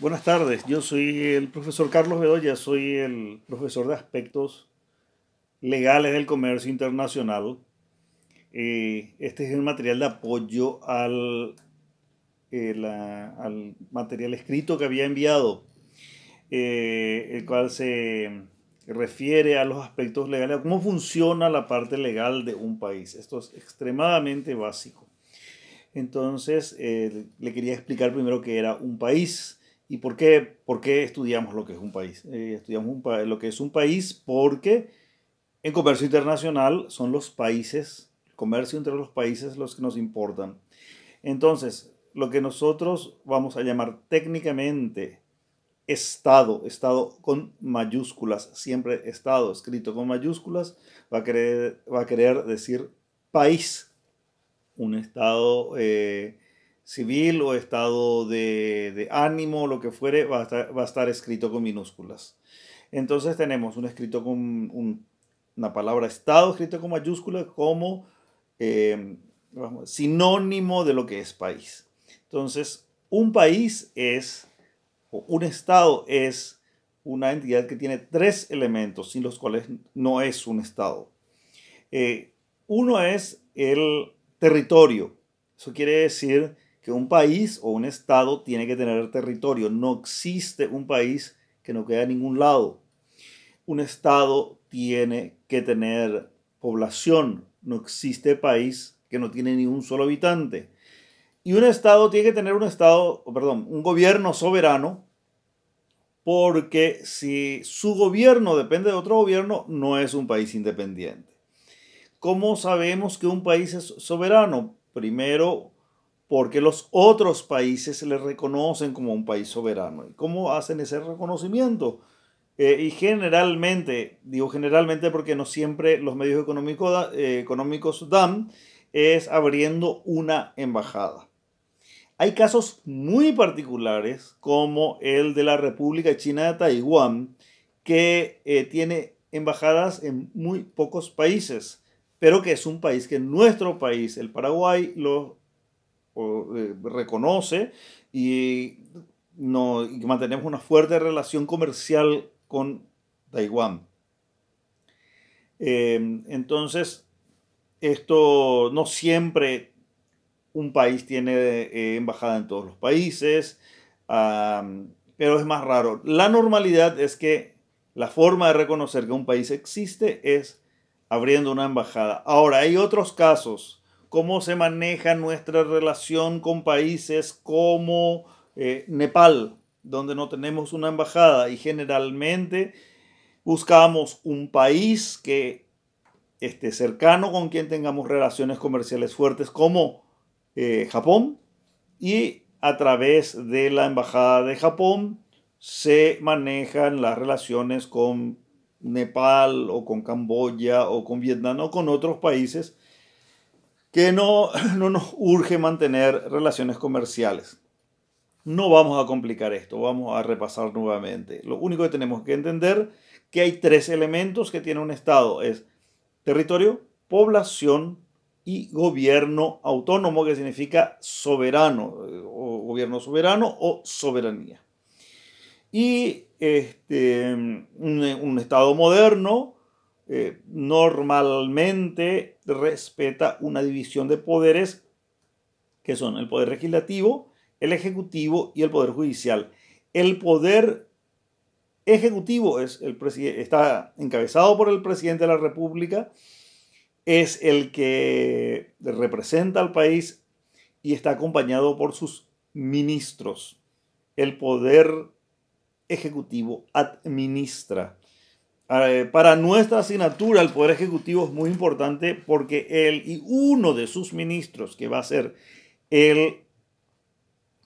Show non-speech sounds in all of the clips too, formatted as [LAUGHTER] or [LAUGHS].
Buenas tardes, yo soy el profesor Carlos Bedoya, soy el profesor de aspectos legales del comercio internacional. Eh, este es el material de apoyo al, eh, al material escrito que había enviado, eh, el cual se refiere a los aspectos legales, a cómo funciona la parte legal de un país. Esto es extremadamente básico. Entonces, le quería explicar primero qué era un país ¿Y por qué, por estudiamos lo que es un país? Eh, estudiamos lo que es un país porque en comercio internacional son los países, el comercio entre los países los que nos importan. Entonces, lo que nosotros vamos a llamar técnicamente Estado, Estado con mayúsculas, siempre Estado escrito con mayúsculas, va a querer, va a querer decir país, un Estado eh, civil o estado de, ánimo lo que fuere, va a, estar, escrito con minúsculas. Entonces tenemos un escrito con una palabra estado escrito con mayúsculas como eh, sinónimo de lo que es país. Entonces, un país es, o un estado es una entidad que tiene tres elementos sin los cuales no es un estado. Eh, uno es el territorio. Eso quiere decir que un país o un estado tiene que tener territorio. No existe un país que no quede a ningún lado. Un estado tiene que tener población. No existe país que no tiene ni un solo habitante. Y un estado tiene que tener un estado, perdón, un gobierno soberano porque si su gobierno depende de otro gobierno, no es un país independiente. ¿Cómo sabemos que un país es soberano? Primero, porque los otros países le reconocen como un país soberano. cómo hacen ese reconocimiento? Eh, y generalmente, digo generalmente porque no siempre los medios eh, económicos dan, es abriendo una embajada. Hay casos muy particulares, como el de la República China de Taiwán, que eh, tiene embajadas en muy pocos países, pero que es un país que nuestro país, el Paraguay, lo eh, reconoce y, no, mantenemos una fuerte relación comercial con Taiwán. Em, entonces, esto no siempre un país tiene eh, embajada en todos los países, pero es más raro. La normalidad es que la forma de reconocer que un país existe es abriendo una embajada. Ahora, hay otros casos cómo se maneja nuestra relación con países como eh, Nepal, donde no tenemos una embajada y generalmente buscamos un país que esté cercano con quien tengamos relaciones comerciales fuertes como eh, Japón y a través de la embajada de Japón se manejan las relaciones con Nepal o con Camboya o con Vietnam o con otros países que no, nos urge mantener relaciones comerciales. No vamos a complicar esto, vamos a repasar nuevamente. Lo único que tenemos que entender que hay tres elementos que tiene un Estado. Es territorio, población y gobierno autónomo, que significa soberano, o gobierno soberano o soberanía. Y este, un Estado moderno eh, normalmente respeta una división de poderes que son el poder legislativo, el ejecutivo y el poder judicial. El poder ejecutivo es el está encabezado por el presidente de la República, es el que representa al país y está acompañado por sus ministros. El poder ejecutivo administra eh, para nuestra asignatura, el Poder Ejecutivo es muy importante porque él y uno de sus ministros, que va a ser el,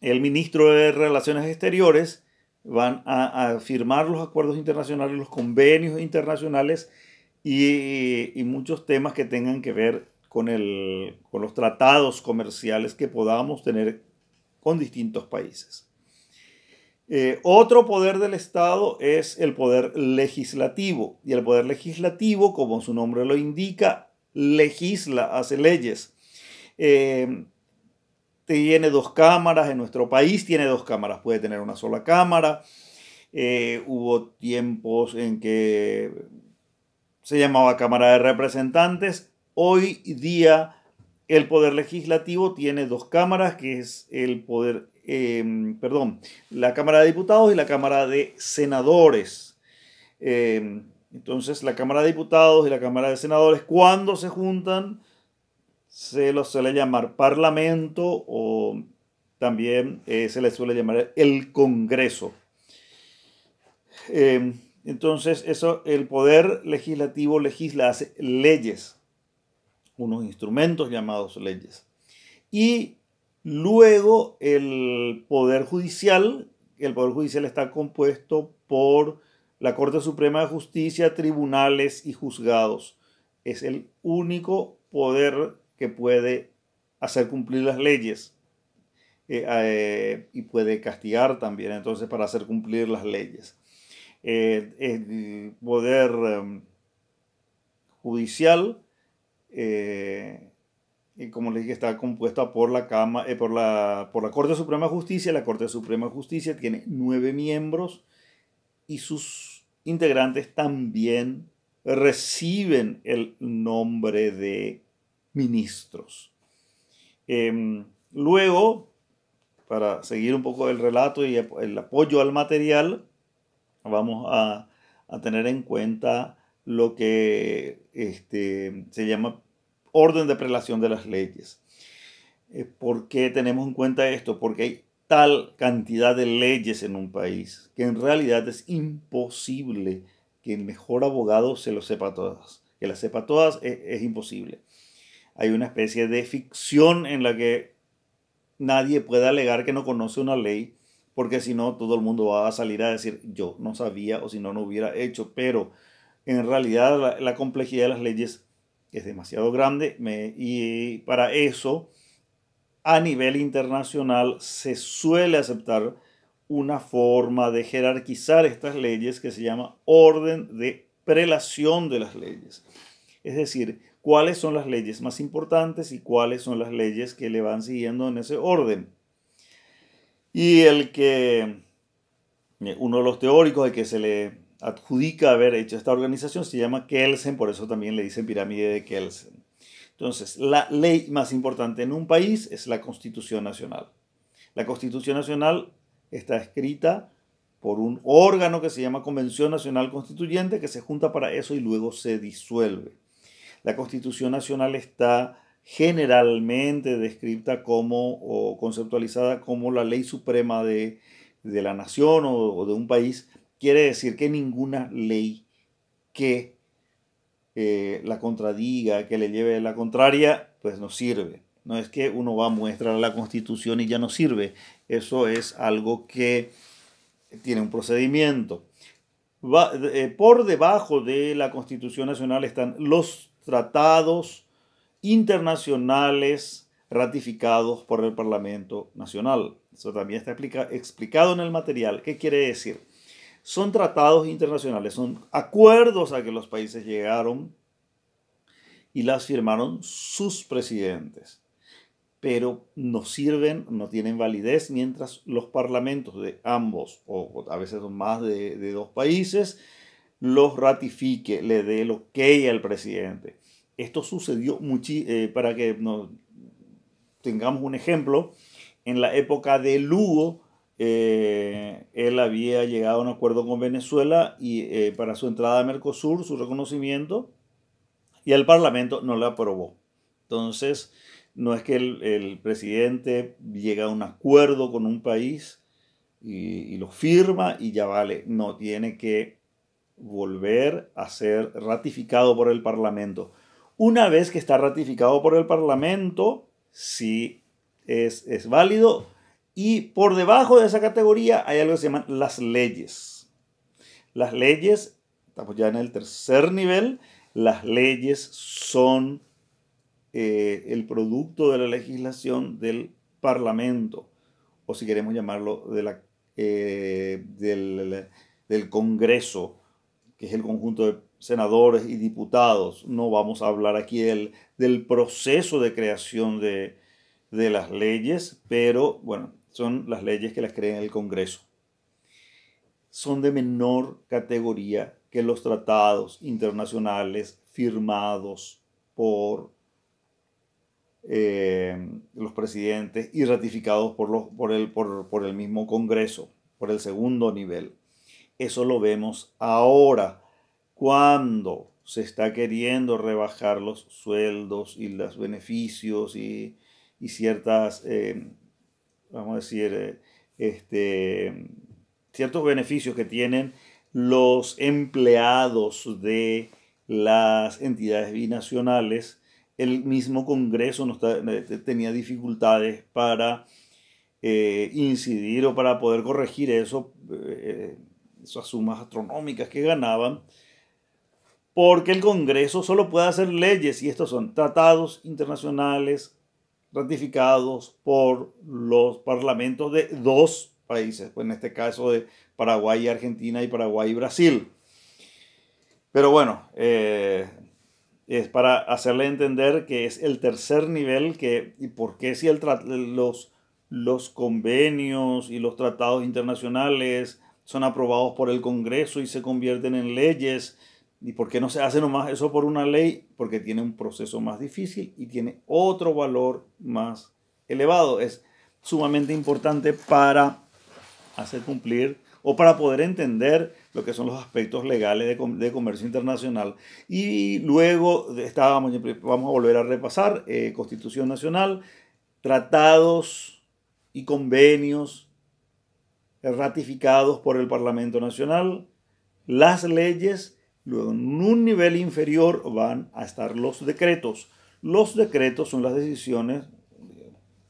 el ministro de Relaciones Exteriores, van a, firmar los acuerdos internacionales, los convenios internacionales y, muchos temas que tengan que ver con los tratados comerciales que podamos tener con distintos países. Eh, otro poder del Estado es el poder legislativo. Y el poder legislativo, como su nombre lo indica, legisla, hace leyes. Eh, tiene dos cámaras, en nuestro país tiene dos cámaras, puede tener una sola cámara. Eh, hubo tiempos en que se llamaba Cámara de Representantes. Hoy día el poder legislativo tiene dos cámaras, que es el poder, em, perdón, la Cámara de Diputados y la Cámara de Senadores. Em, entonces, la Cámara de Diputados y la Cámara de Senadores, cuando se juntan, se los suele llamar Parlamento o también eh, se les suele llamar el Congreso. Em, entonces, eso, el poder legislativo legisla, hace leyes unos instrumentos llamados leyes. Y luego el Poder Judicial, el Poder Judicial está compuesto por la Corte Suprema de Justicia, tribunales y juzgados. Es el único poder que puede hacer cumplir las leyes eh, eh, y puede castigar también entonces para hacer cumplir las leyes. Eh, el poder em, judicial eh, como les dije, está compuesta por la, cama, eh, por, la, la Corte Suprema de Justicia. La Corte Suprema de Justicia tiene nueve miembros y sus integrantes también reciben el nombre de ministros. Em, luego, para seguir un poco el relato y el apoyo al material, vamos a, a tener en cuenta lo que este, se llama orden de prelación de las leyes. Eh, ¿Por qué tenemos en cuenta esto? Porque hay tal cantidad de leyes en un país que en realidad es imposible que el mejor abogado se lo sepa todas. Que las sepa todas e-, es, imposible. Hay una especie de ficción en la que nadie puede alegar que no conoce una ley, porque si no, todo el mundo va a salir a decir yo no sabía o si no, no hubiera hecho. Pero en realidad la, la complejidad de las leyes es demasiado grande y para eso a nivel internacional se suele aceptar una forma de jerarquizar estas leyes que se llama orden de prelación de las leyes. Es decir, cuáles son las leyes más importantes y cuáles son las leyes que le van siguiendo en ese orden. Y el que, eh, uno de los teóricos al que se le adjudica haber hecho esta organización se llama Kelsen, por eso también le dicen pirámide de Kelsen. Entonces, la ley más importante en un país es la Constitución Nacional. La Constitución Nacional está escrita por un órgano que se llama Convención Nacional Constituyente, que se junta para eso y luego se disuelve. La Constitución Nacional está generalmente descrita como o conceptualizada como la ley suprema de, la nación o de un país Quiere decir que ninguna ley que eh, la contradiga, que le lleve la contraria, pues no sirve. No es que uno va a muestrar la constitución y ya no sirve. Eso es algo que tiene un procedimiento. Eh, por debajo de la Constitución Nacional están los tratados internacionales ratificados por el Parlamento Nacional. Eso también está explicado en el material. ¿Qué quiere decir? son tratados internacionales, son acuerdos a que los países llegaron y las firmaron sus presidentes. Pero no sirven, no tienen validez mientras los parlamentos de ambos, o a veces son más de, dos países, los ratifique, le dé el ok al presidente. Esto sucedió eh, para que tengamos un ejemplo, en la época de Lugo, eh, él había llegado a un acuerdo con Venezuela y, eh, para su entrada a Mercosur, su reconocimiento, y el Parlamento no lo aprobó. Entonces, no es que el, presidente llega a un acuerdo con un país y, lo firma y ya vale, no, tiene que volver a ser ratificado por el Parlamento. Una vez que está ratificado por el Parlamento, si es, es válido, y por debajo de esa categoría hay algo que se llaman las leyes. Las leyes, estamos ya en el tercer nivel, las leyes son eh, el producto de la legislación del Parlamento, o si queremos llamarlo de la, eh, del, Congreso, que es el conjunto de senadores y diputados. No vamos a hablar aquí del, del proceso de creación de, de las leyes, pero bueno, son las leyes que las crea el Congreso. Son de menor categoría que los tratados internacionales firmados por eh, los presidentes y ratificados por, los, por, el, por, el mismo Congreso, por el segundo nivel. Eso lo vemos ahora, cuando se está queriendo rebajar los sueldos y los beneficios y, ciertas eh, vamos a decir, eh, este, ciertos beneficios que tienen los empleados de las entidades binacionales, el mismo Congreso no eh, tenía dificultades para eh, incidir o para poder corregir eso, esas sumas astronómicas que ganaban, porque el Congreso solo puede hacer leyes y estos son tratados internacionales, ratificados por los parlamentos de dos países, pues en este caso de Paraguay y Argentina y Paraguay y Brasil. Pero bueno, eh, es para hacerle entender que es el tercer nivel que, y por qué si el, los, los convenios y los tratados internacionales son aprobados por el Congreso y se convierten en leyes, ¿Y por qué no se hace nomás eso por una ley? Porque tiene un proceso más difícil y tiene otro valor más elevado. Es sumamente importante para hacer cumplir o para poder entender lo que son los aspectos legales de, comercio internacional. Y luego estábamos, vamos a volver a repasar eh, Constitución Nacional, tratados y convenios ratificados por el Parlamento Nacional, las leyes Luego, en un nivel inferior van a estar los decretos. Los decretos son las decisiones,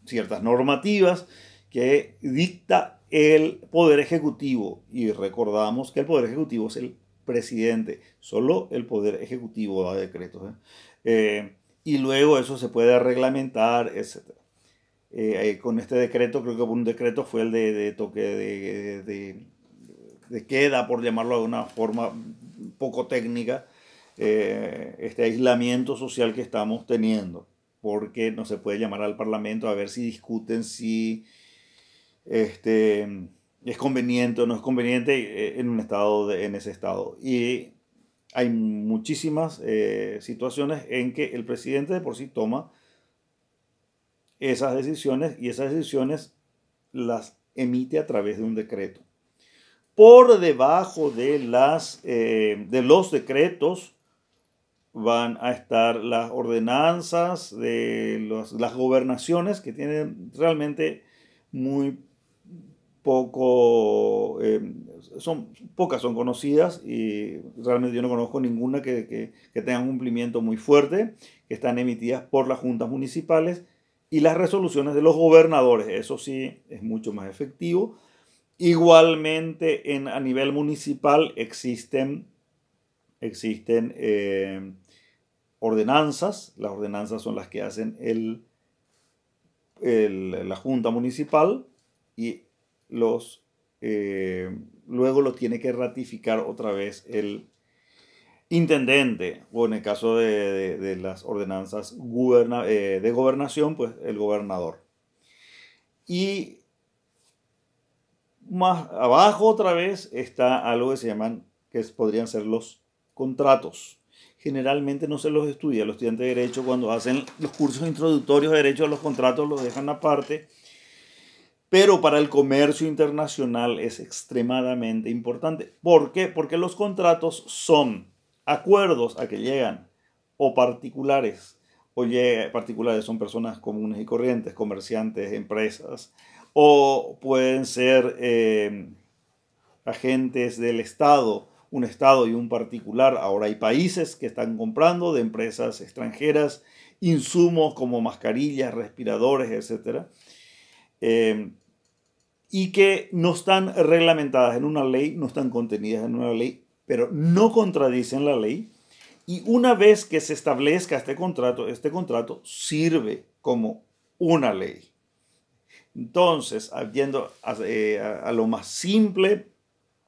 ciertas normativas que dicta el Poder Ejecutivo. Y recordamos que el Poder Ejecutivo es el presidente, solo el Poder Ejecutivo da decretos. ¿eh? Eh, y luego eso se puede reglamentar, etc. Eh, con este decreto, creo que un decreto fue el de, toque de, de queda, por llamarlo de una forma poco técnica eh, este aislamiento social que estamos teniendo, porque no se puede llamar al Parlamento a ver si discuten si este, es conveniente o no es conveniente eh, en, un estado en ese estado. Y hay muchísimas eh, situaciones en que el presidente de por sí toma esas decisiones y esas decisiones las emite a través de un decreto por debajo eh, de, los decretos van a estar las ordenanzas de las gobernaciones que tienen realmente muy poco, eh, son, pocas son conocidas y realmente yo no conozco ninguna que, que tenga un cumplimiento muy fuerte, que están emitidas por las juntas municipales y las resoluciones de los gobernadores, eso sí es mucho más efectivo Igualmente, en, a nivel municipal existen, existen eh, ordenanzas. Las ordenanzas son las que hacen la Junta Municipal y los, eh, luego lo tiene que ratificar otra vez el intendente o en el caso de, las ordenanzas eh, de gobernación, pues el gobernador. Y más abajo otra vez está algo que se llaman, que podrían ser los contratos. Generalmente no se los estudia. Los estudiantes de Derecho cuando hacen los cursos introductorios de Derecho, los contratos los dejan aparte. Pero para el comercio internacional es extremadamente importante. ¿Por qué? Porque los contratos son acuerdos a que llegan o particulares. O particulares son personas comunes y corrientes, comerciantes, empresas, o pueden ser em, agentes del Estado, un Estado y un particular. Ahora hay países que están comprando de empresas extranjeras insumos como mascarillas, respiradores, etc. Em, y que no están reglamentadas en una ley, no están contenidas en una ley, pero no contradicen la ley. Y una vez que se establezca este contrato, este contrato sirve como una ley. Entonces, yendo eh, a, lo más simple,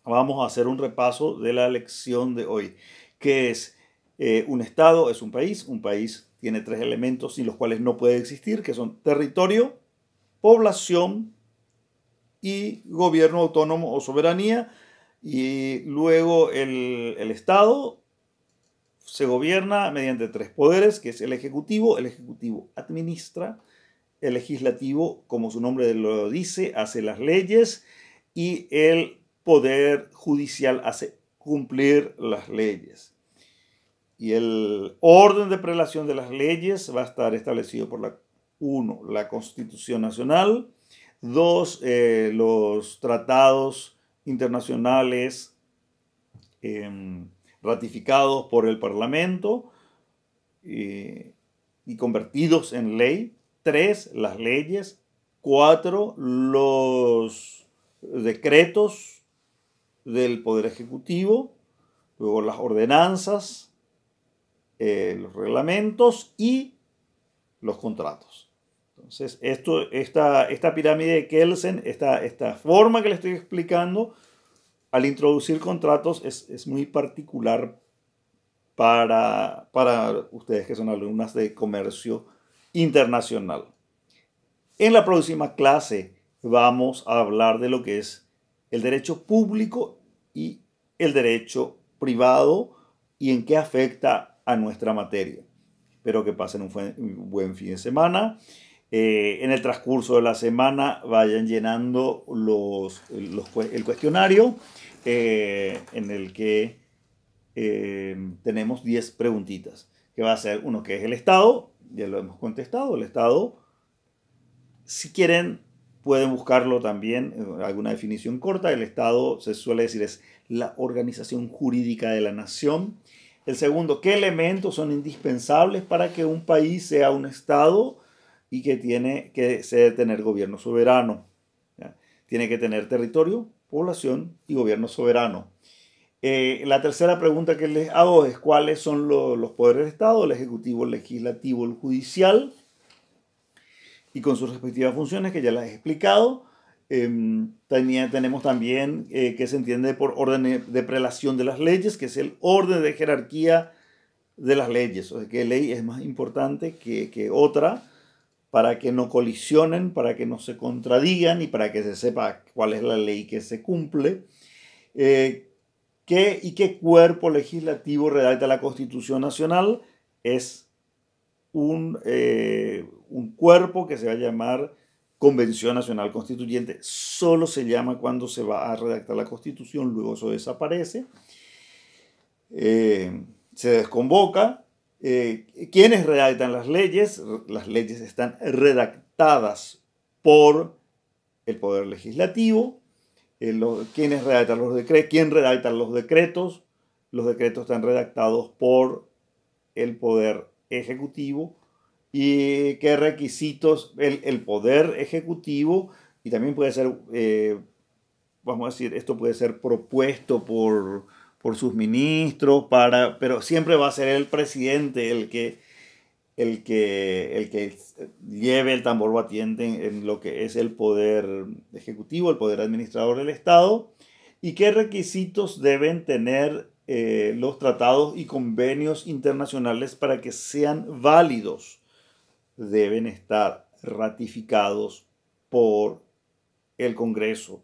vamos a hacer un repaso de la lección de hoy, que es eh, un Estado es un país, un país tiene tres elementos sin los cuales no puede existir, que son territorio, población y gobierno autónomo o soberanía. Y luego el, el Estado se gobierna mediante tres poderes, que es el Ejecutivo, el Ejecutivo administra, el legislativo, como su nombre lo dice, hace las leyes y el poder judicial hace cumplir las leyes. Y el orden de prelación de las leyes va a estar establecido por la 1. La Constitución Nacional. dos eh, los tratados internacionales em, ratificados por el Parlamento eh, y convertidos en ley tres, Las leyes. cuatro, Los decretos del Poder Ejecutivo. Luego las ordenanzas. Eh, los reglamentos y los contratos. Entonces, esto, esta, esta pirámide de Kelsen, esta, esta forma que le estoy explicando, al introducir contratos es, muy particular para, para ustedes que son alumnas de comercio internacional. En la próxima clase vamos a hablar de lo que es el derecho público y el derecho privado y en qué afecta a nuestra materia. Espero que pasen un buen fin de semana. Eh, en el transcurso de la semana vayan llenando los, el cuestionario eh, en el que eh, tenemos 10 preguntitas, que va a ser uno que es el Estado, ya lo hemos contestado, el Estado, si quieren, pueden buscarlo también, eh, alguna definición corta, el Estado se suele decir es la organización jurídica de la nación. El segundo, ¿qué elementos son indispensables para que un país sea un Estado y que, tiene, que se tener gobierno soberano? Tiene que tener territorio, población y gobierno soberano. Eh, la tercera pregunta que les hago es cuáles son los poderes del Estado, el Ejecutivo, el Legislativo, el Judicial, y con sus respectivas funciones, que ya las he explicado. Em, tenía, tenemos también eh, que se entiende por orden de prelación de las leyes, que es el orden de jerarquía de las leyes, o sea, que ley es más importante que, otra para que no colisionen, para que no se contradigan y para que se sepa cuál es la ley que se cumple. Eh, y qué cuerpo legislativo redacta la Constitución Nacional? Es eh, un, cuerpo que se va a llamar Convención Nacional Constituyente. Solo se llama cuando se va a redactar la Constitución, luego eso desaparece. Eh, se desconvoca. Eh, ¿Quiénes redactan las leyes? Las leyes están redactadas por el Poder Legislativo, eh, quiénes redactan los decretos, quién redacta los decretos. Los decretos están redactados por el Poder Ejecutivo y qué requisitos el, Poder Ejecutivo y también puede ser, eh, vamos a decir, esto puede ser propuesto por, por sus ministros, para, pero siempre va a ser el presidente el que el que, el que lleve el tambor batiente en, lo que es el poder ejecutivo, el poder administrador del Estado, y qué requisitos deben tener eh, los tratados y convenios internacionales para que sean válidos. Deben estar ratificados por el Congreso,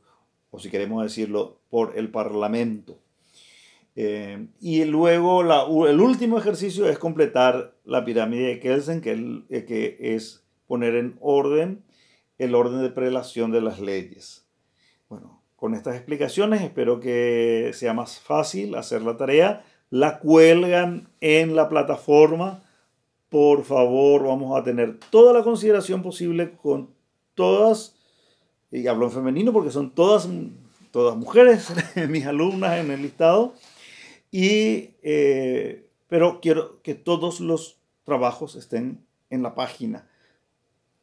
o si queremos decirlo, por el Parlamento. Eh, y luego el último ejercicio es completar la pirámide de Kelsen, que, eh, que es poner en orden el orden de prelación de las leyes. Bueno, con estas explicaciones espero que sea más fácil hacer la tarea. La cuelgan en la plataforma. Por favor, vamos a tener toda la consideración posible con todas, y hablo en femenino porque son todas, todas mujeres, [LAUGHS] mis alumnas en el listado. Y, eh, pero quiero que todos los trabajos estén en la página,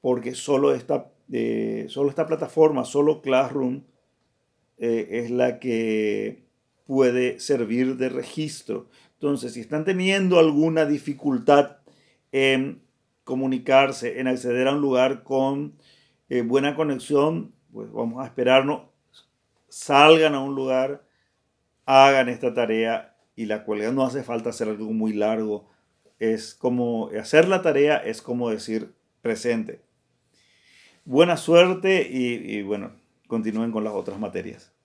porque solo esta, eh, solo esta plataforma, solo Classroom, eh, es la que puede servir de registro. Entonces, si están teniendo alguna dificultad en comunicarse, en acceder a un lugar con buena conexión, pues vamos a esperarnos, salgan a un lugar, hagan esta tarea y la cualidad No hace falta hacer algo muy largo. Es como hacer la tarea, es como decir presente. Buena suerte y bueno, continúen con las otras materias.